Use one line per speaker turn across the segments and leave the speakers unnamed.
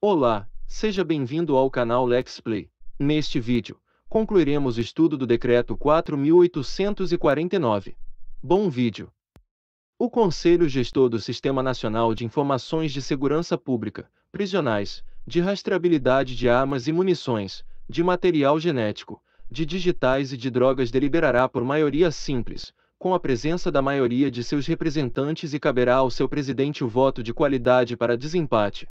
Olá, seja bem-vindo ao canal Lexplay. Neste vídeo, concluiremos o estudo do Decreto 4849. Bom vídeo! O Conselho Gestor do Sistema Nacional de Informações de Segurança Pública, Prisionais, de Rastreabilidade de Armas e Munições, de Material Genético, de Digitais e de Drogas deliberará por maioria simples, com a presença da maioria de seus representantes e caberá ao seu presidente o voto de qualidade para desempate.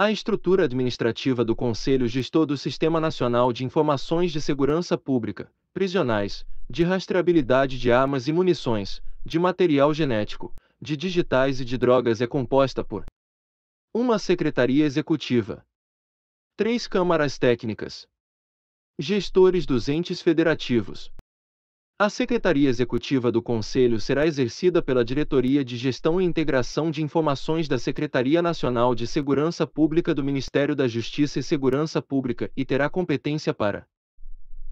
A estrutura administrativa do Conselho Gestor do Sistema Nacional de Informações de Segurança Pública, prisionais, de rastreabilidade de armas e munições, de material genético, de digitais e de drogas é composta por uma Secretaria Executiva, três Câmaras Técnicas, gestores dos entes federativos, a Secretaria Executiva do Conselho será exercida pela Diretoria de Gestão e Integração de Informações da Secretaria Nacional de Segurança Pública do Ministério da Justiça e Segurança Pública e terá competência para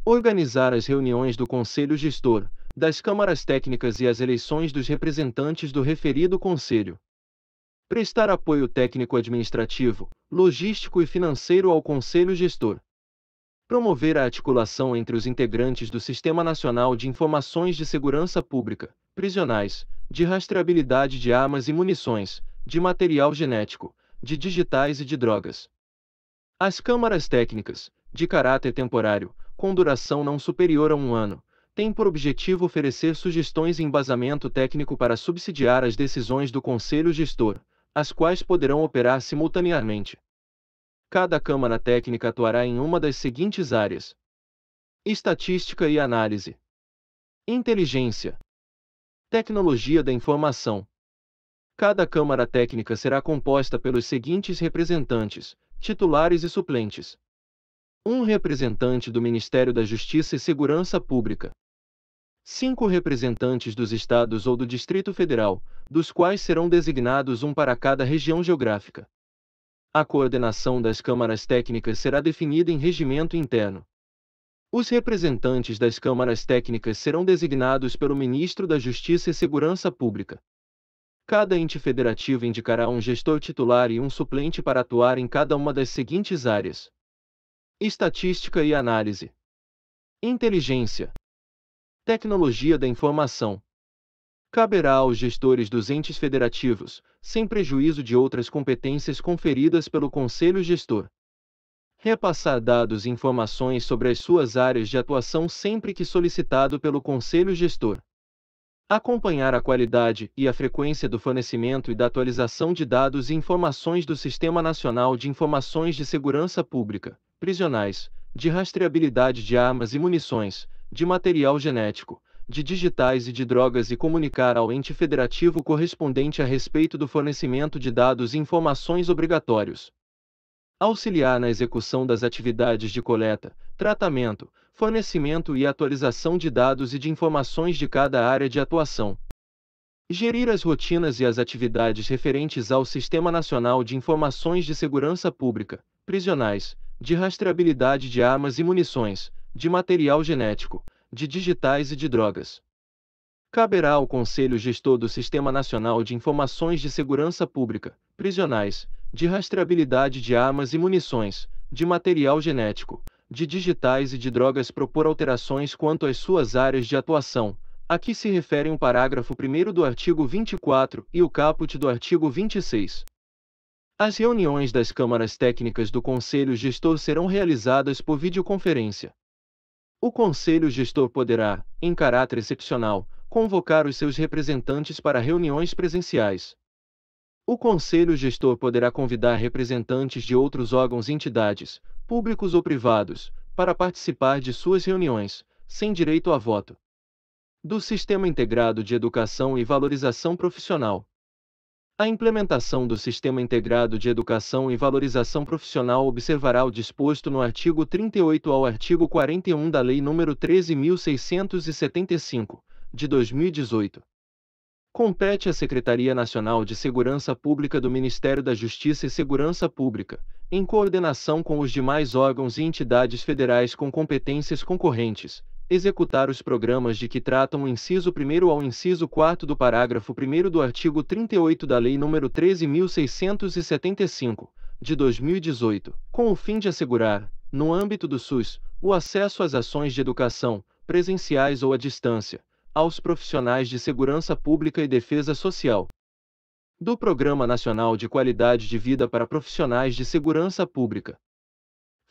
organizar as reuniões do Conselho Gestor, das câmaras técnicas e as eleições dos representantes do referido conselho. Prestar apoio técnico administrativo, logístico e financeiro ao conselho gestor. Promover a articulação entre os integrantes do Sistema Nacional de Informações de Segurança Pública, prisionais, de rastreabilidade de armas e munições, de material genético, de digitais e de drogas. As câmaras técnicas, de caráter temporário, com duração não superior a um ano, têm por objetivo oferecer sugestões e embasamento técnico para subsidiar as decisões do Conselho Gestor, as quais poderão operar simultaneamente cada Câmara Técnica atuará em uma das seguintes áreas: Estatística e Análise, Inteligência, Tecnologia da Informação. Cada Câmara Técnica será composta pelos seguintes representantes, titulares e suplentes: um representante do Ministério da Justiça e Segurança Pública, cinco representantes dos estados ou do Distrito Federal, dos quais serão designados um para cada região geográfica a coordenação das câmaras técnicas será definida em regimento interno. Os representantes das câmaras técnicas serão designados pelo Ministro da Justiça e Segurança Pública. Cada ente federativo indicará um gestor titular e um suplente para atuar em cada uma das seguintes áreas: Estatística e Análise, Inteligência, Tecnologia da Informação, caberá aos gestores dos entes federativos, sem prejuízo de outras competências conferidas pelo Conselho Gestor. Repassar dados e informações sobre as suas áreas de atuação sempre que solicitado pelo Conselho Gestor. Acompanhar a qualidade e a frequência do fornecimento e da atualização de dados e informações do Sistema Nacional de Informações de Segurança Pública, prisionais, de rastreabilidade de armas e munições, de material genético, de digitais e de drogas e comunicar ao ente federativo correspondente a respeito do fornecimento de dados e informações obrigatórios. Auxiliar na execução das atividades de coleta, tratamento, fornecimento e atualização de dados e de informações de cada área de atuação. Gerir as rotinas e as atividades referentes ao Sistema Nacional de Informações de Segurança Pública, prisionais, de rastreabilidade de armas e munições, de material genético, de digitais e de drogas. Caberá ao Conselho Gestor do Sistema Nacional de Informações de Segurança Pública, prisionais, de rastreabilidade de armas e munições, de material genético, de digitais e de drogas propor alterações quanto às suas áreas de atuação, a que se referem o parágrafo 1 do artigo 24 e o caput do artigo 26. As reuniões das câmaras técnicas do Conselho Gestor serão realizadas por videoconferência. O Conselho Gestor poderá, em caráter excepcional, convocar os seus representantes para reuniões presenciais. O Conselho Gestor poderá convidar representantes de outros órgãos e entidades, públicos ou privados, para participar de suas reuniões, sem direito a voto. Do Sistema Integrado de Educação e Valorização Profissional. A implementação do Sistema Integrado de Educação e Valorização Profissional observará o disposto no artigo 38 ao artigo 41 da Lei nº 13.675, de 2018. Compete à Secretaria Nacional de Segurança Pública do Ministério da Justiça e Segurança Pública, em coordenação com os demais órgãos e entidades federais com competências concorrentes, executar os programas de que tratam o inciso 1 ao inciso 4 do parágrafo 1 do artigo 38 da Lei nº 13.675, de 2018, com o fim de assegurar, no âmbito do SUS, o acesso às ações de educação, presenciais ou à distância, aos profissionais de segurança pública e defesa social. Do Programa Nacional de Qualidade de Vida para Profissionais de Segurança Pública,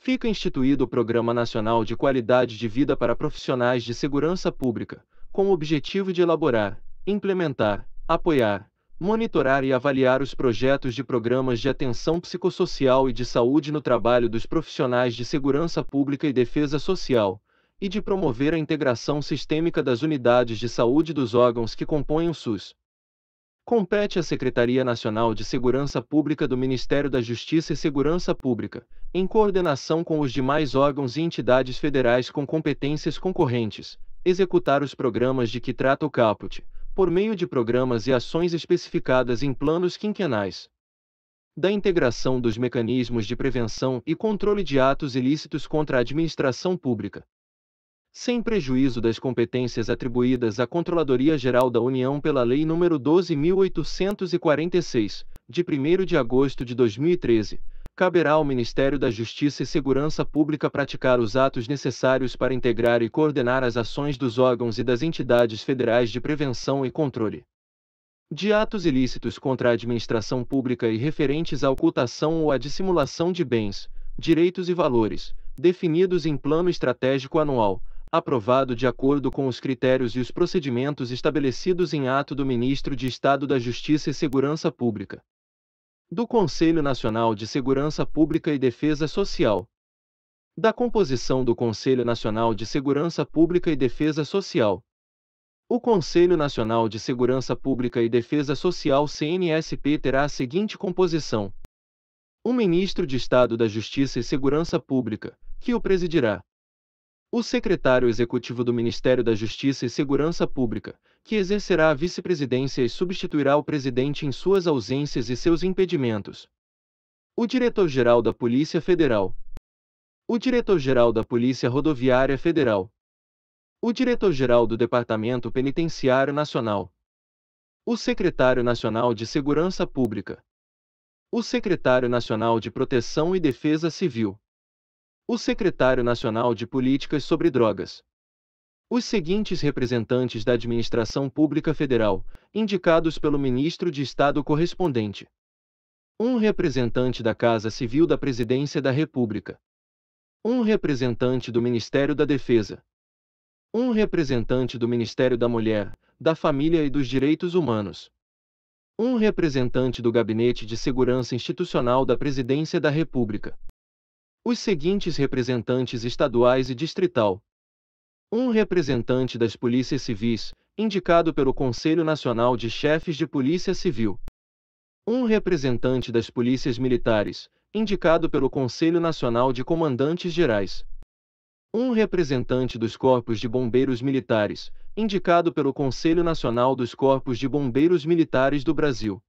fica instituído o Programa Nacional de Qualidade de Vida para Profissionais de Segurança Pública, com o objetivo de elaborar, implementar, apoiar, monitorar e avaliar os projetos de programas de atenção psicossocial e de saúde no trabalho dos profissionais de segurança pública e defesa social, e de promover a integração sistêmica das unidades de saúde dos órgãos que compõem o SUS compete à Secretaria Nacional de Segurança Pública do Ministério da Justiça e Segurança Pública, em coordenação com os demais órgãos e entidades federais com competências concorrentes, executar os programas de que trata o caput, por meio de programas e ações especificadas em planos quinquenais. Da integração dos mecanismos de prevenção e controle de atos ilícitos contra a administração pública, sem prejuízo das competências atribuídas à Controladoria Geral da União pela Lei nº 12.846, de 1 de agosto de 2013, caberá ao Ministério da Justiça e Segurança Pública praticar os atos necessários para integrar e coordenar as ações dos órgãos e das entidades federais de prevenção e controle de atos ilícitos contra a administração pública e referentes à ocultação ou à dissimulação de bens, direitos e valores, definidos em Plano Estratégico Anual aprovado de acordo com os critérios e os procedimentos estabelecidos em ato do Ministro de Estado da Justiça e Segurança Pública, do Conselho Nacional de Segurança Pública e Defesa Social, da composição do Conselho Nacional de Segurança Pública e Defesa Social. O Conselho Nacional de Segurança Pública e Defesa Social CNSP terá a seguinte composição: um ministro de Estado da Justiça e Segurança Pública, que o presidirá. O secretário executivo do Ministério da Justiça e Segurança Pública, que exercerá a vice-presidência e substituirá o presidente em suas ausências e seus impedimentos. O diretor-geral da Polícia Federal. O diretor-geral da Polícia Rodoviária Federal. O diretor-geral do Departamento Penitenciário Nacional. O secretário nacional de Segurança Pública. O secretário nacional de Proteção e Defesa Civil o secretário nacional de Políticas sobre Drogas. Os seguintes representantes da Administração Pública Federal, indicados pelo ministro de Estado correspondente: um representante da Casa Civil da Presidência da República, um representante do Ministério da Defesa, um representante do Ministério da Mulher, da Família e dos Direitos Humanos, um representante do Gabinete de Segurança Institucional da Presidência da República os seguintes representantes estaduais e distrital. Um representante das polícias civis, indicado pelo Conselho Nacional de Chefes de Polícia Civil. Um representante das polícias militares, indicado pelo Conselho Nacional de Comandantes Gerais. Um representante dos Corpos de Bombeiros Militares, indicado pelo Conselho Nacional dos Corpos de Bombeiros Militares do Brasil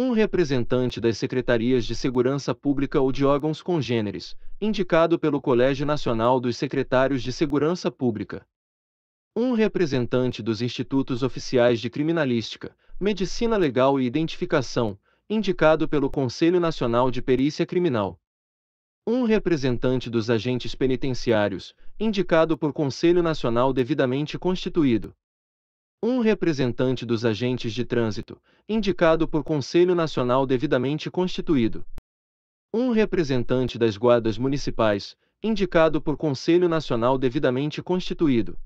um representante das secretarias de segurança pública ou de órgãos congêneres, indicado pelo Colégio Nacional dos Secretários de Segurança Pública. Um representante dos institutos oficiais de criminalística, medicina legal e identificação, indicado pelo Conselho Nacional de Perícia Criminal. Um representante dos agentes penitenciários, indicado por Conselho Nacional devidamente constituído um representante dos agentes de trânsito, indicado por Conselho Nacional devidamente constituído. Um representante das guardas municipais, indicado por Conselho Nacional devidamente constituído.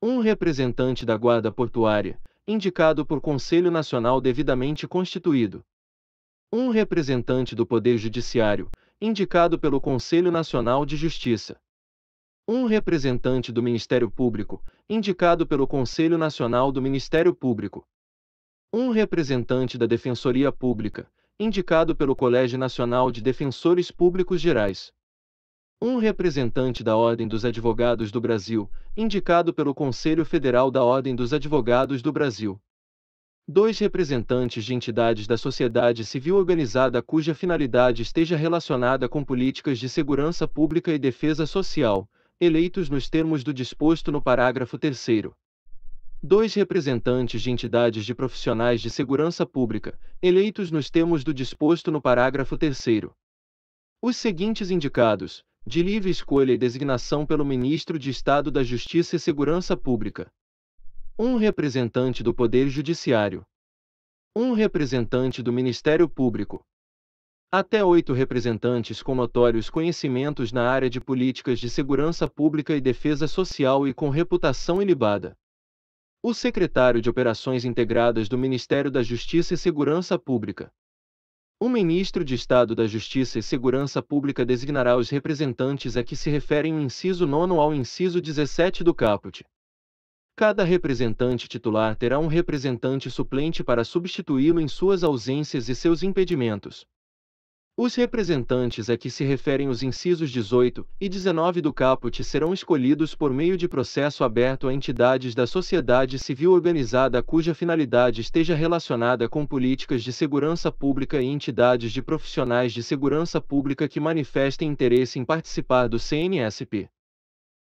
Um representante da Guarda Portuária, indicado por Conselho Nacional devidamente constituído. Um representante do Poder Judiciário, indicado pelo Conselho Nacional de Justiça um representante do Ministério Público, indicado pelo Conselho Nacional do Ministério Público. Um representante da Defensoria Pública, indicado pelo Colégio Nacional de Defensores Públicos Gerais. Um representante da Ordem dos Advogados do Brasil, indicado pelo Conselho Federal da Ordem dos Advogados do Brasil. Dois representantes de entidades da sociedade civil organizada cuja finalidade esteja relacionada com políticas de segurança pública e defesa social, eleitos nos termos do disposto no parágrafo 3 dois representantes de entidades de profissionais de segurança pública, eleitos nos termos do disposto no parágrafo 3 Os seguintes indicados, de livre escolha e designação pelo Ministro de Estado da Justiça e Segurança Pública. Um representante do Poder Judiciário. Um representante do Ministério Público até oito representantes com notórios conhecimentos na área de políticas de segurança pública e defesa social e com reputação ilibada. O secretário de Operações Integradas do Ministério da Justiça e Segurança Pública. O ministro de Estado da Justiça e Segurança Pública designará os representantes a que se referem o inciso 9 ao inciso 17 do caput. Cada representante titular terá um representante suplente para substituí-lo em suas ausências e seus impedimentos. Os representantes a que se referem os incisos 18 e 19 do caput serão escolhidos por meio de processo aberto a entidades da sociedade civil organizada cuja finalidade esteja relacionada com políticas de segurança pública e entidades de profissionais de segurança pública que manifestem interesse em participar do CNSP.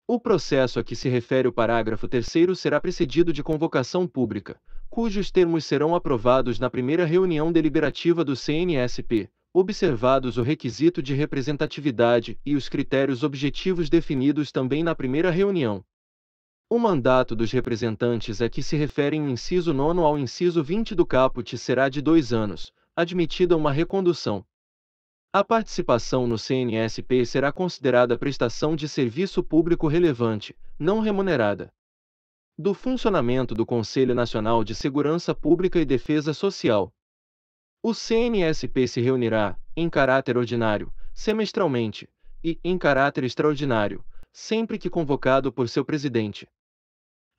O processo a que se refere o parágrafo 3 será precedido de convocação pública, cujos termos serão aprovados na primeira reunião deliberativa do CNSP observados o requisito de representatividade e os critérios objetivos definidos também na primeira reunião. O mandato dos representantes a que se referem em inciso 9 ao inciso 20 do caput será de dois anos, admitida uma recondução. A participação no CNSP será considerada prestação de serviço público relevante, não remunerada. Do funcionamento do Conselho Nacional de Segurança Pública e Defesa Social, o CNSP se reunirá, em caráter ordinário, semestralmente, e, em caráter extraordinário, sempre que convocado por seu presidente.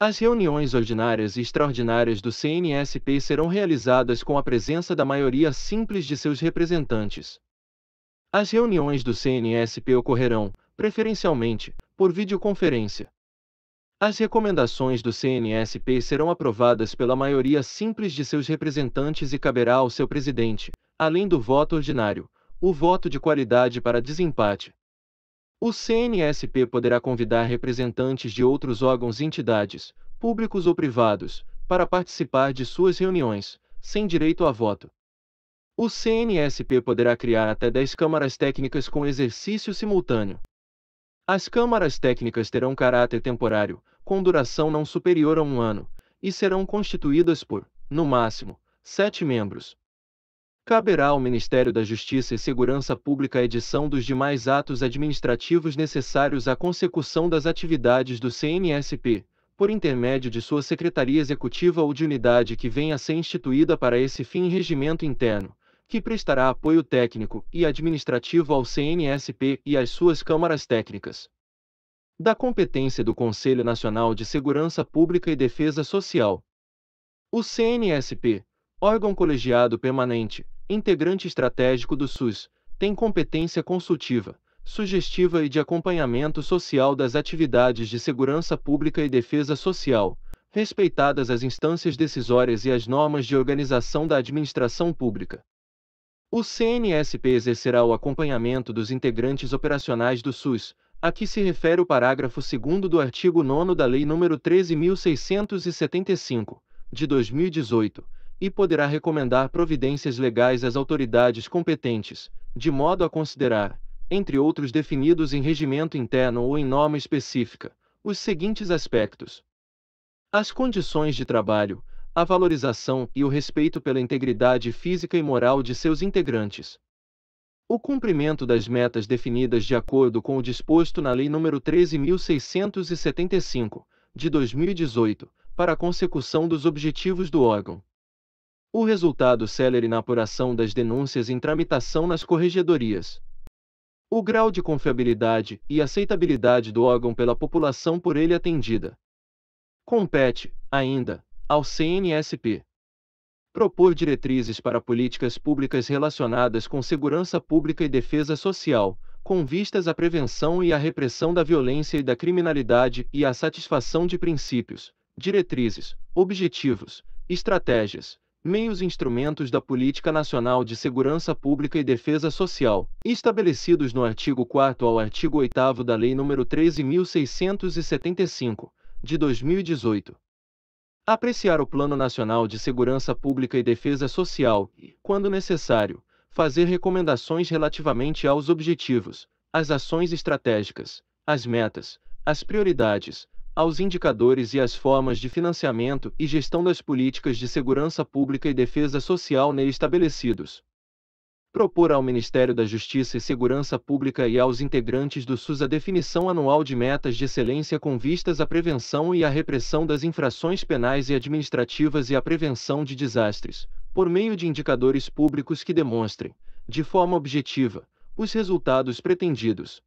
As reuniões ordinárias e extraordinárias do CNSP serão realizadas com a presença da maioria simples de seus representantes. As reuniões do CNSP ocorrerão, preferencialmente, por videoconferência, as recomendações do CNSP serão aprovadas pela maioria simples de seus representantes e caberá ao seu presidente, além do voto ordinário, o voto de qualidade para desempate. O CNSP poderá convidar representantes de outros órgãos e entidades, públicos ou privados, para participar de suas reuniões, sem direito a voto. O CNSP poderá criar até 10 câmaras técnicas com exercício simultâneo, as câmaras técnicas terão caráter temporário, com duração não superior a um ano, e serão constituídas por, no máximo, sete membros. Caberá ao Ministério da Justiça e Segurança Pública a edição dos demais atos administrativos necessários à consecução das atividades do CNSP, por intermédio de sua Secretaria Executiva ou de unidade que venha a ser instituída para esse fim em regimento interno, que prestará apoio técnico e administrativo ao CNSP e às suas câmaras técnicas. Da competência do Conselho Nacional de Segurança Pública e Defesa Social. O CNSP, órgão colegiado permanente, integrante estratégico do SUS, tem competência consultiva, sugestiva e de acompanhamento social das atividades de segurança pública e defesa social, respeitadas as instâncias decisórias e as normas de organização da administração pública. O CNSP exercerá o acompanhamento dos integrantes operacionais do SUS, a que se refere o parágrafo 2 do artigo 9 da Lei nº 13.675, de 2018, e poderá recomendar providências legais às autoridades competentes, de modo a considerar, entre outros definidos em regimento interno ou em norma específica, os seguintes aspectos: as condições de trabalho, a valorização e o respeito pela integridade física e moral de seus integrantes. O cumprimento das metas definidas de acordo com o disposto na Lei nº 13.675, de 2018, para a consecução dos objetivos do órgão. O resultado célere na apuração das denúncias em tramitação nas corregedorias. O grau de confiabilidade e aceitabilidade do órgão pela população por ele atendida. Compete, ainda, ao CNSP. Propor diretrizes para políticas públicas relacionadas com segurança pública e defesa social, com vistas à prevenção e à repressão da violência e da criminalidade e à satisfação de princípios, diretrizes, objetivos, estratégias, meios e instrumentos da Política Nacional de Segurança Pública e Defesa Social, estabelecidos no artigo 4 ao artigo 8 da Lei nº 13.675, de 2018 apreciar o Plano Nacional de Segurança Pública e Defesa Social e, quando necessário, fazer recomendações relativamente aos objetivos, às ações estratégicas, às metas, às prioridades, aos indicadores e às formas de financiamento e gestão das políticas de segurança pública e defesa social nele estabelecidos propor ao Ministério da Justiça e Segurança Pública e aos integrantes do SUS a definição anual de metas de excelência com vistas à prevenção e à repressão das infrações penais e administrativas e à prevenção de desastres, por meio de indicadores públicos que demonstrem, de forma objetiva, os resultados pretendidos.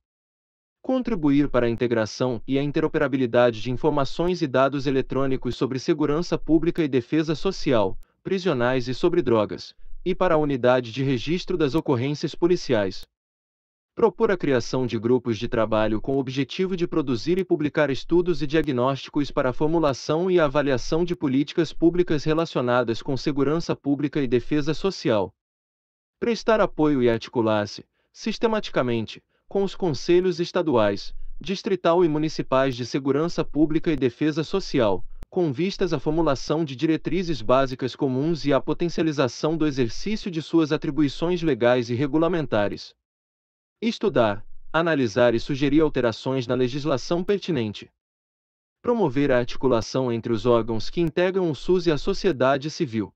Contribuir para a integração e a interoperabilidade de informações e dados eletrônicos sobre segurança pública e defesa social, prisionais e sobre drogas e para a Unidade de Registro das Ocorrências Policiais. Propor a criação de grupos de trabalho com o objetivo de produzir e publicar estudos e diagnósticos para a formulação e avaliação de políticas públicas relacionadas com segurança pública e defesa social. Prestar apoio e articular-se, sistematicamente, com os conselhos estaduais, distrital e municipais de segurança pública e defesa social, com vistas à formulação de diretrizes básicas comuns e à potencialização do exercício de suas atribuições legais e regulamentares. Estudar, analisar e sugerir alterações na legislação pertinente. Promover a articulação entre os órgãos que integram o SUS e a sociedade civil.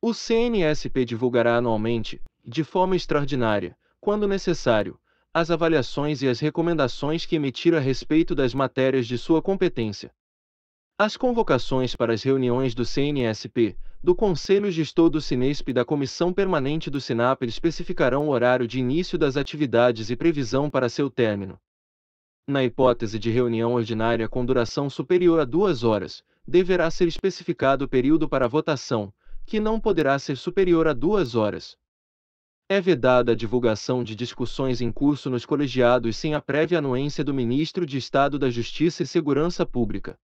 O CNSP divulgará anualmente, de forma extraordinária, quando necessário, as avaliações e as recomendações que emitir a respeito das matérias de sua competência. As convocações para as reuniões do CNSP, do Conselho Gestor do Sinesp e da Comissão Permanente do SINAP especificarão o horário de início das atividades e previsão para seu término. Na hipótese de reunião ordinária com duração superior a duas horas, deverá ser especificado o período para votação, que não poderá ser superior a duas horas. É vedada a divulgação de discussões em curso nos colegiados sem a prévia anuência do Ministro de Estado da Justiça e Segurança Pública.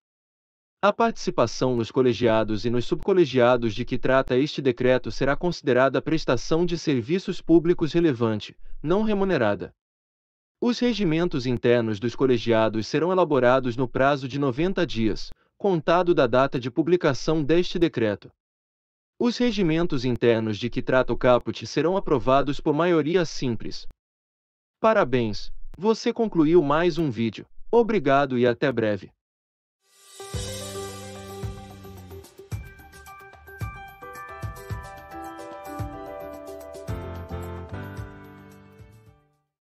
A participação nos colegiados e nos subcolegiados de que trata este decreto será considerada prestação de serviços públicos relevante, não remunerada. Os regimentos internos dos colegiados serão elaborados no prazo de 90 dias, contado da data de publicação deste decreto. Os regimentos internos de que trata o caput serão aprovados por maioria simples. Parabéns! Você concluiu mais um vídeo. Obrigado e até breve.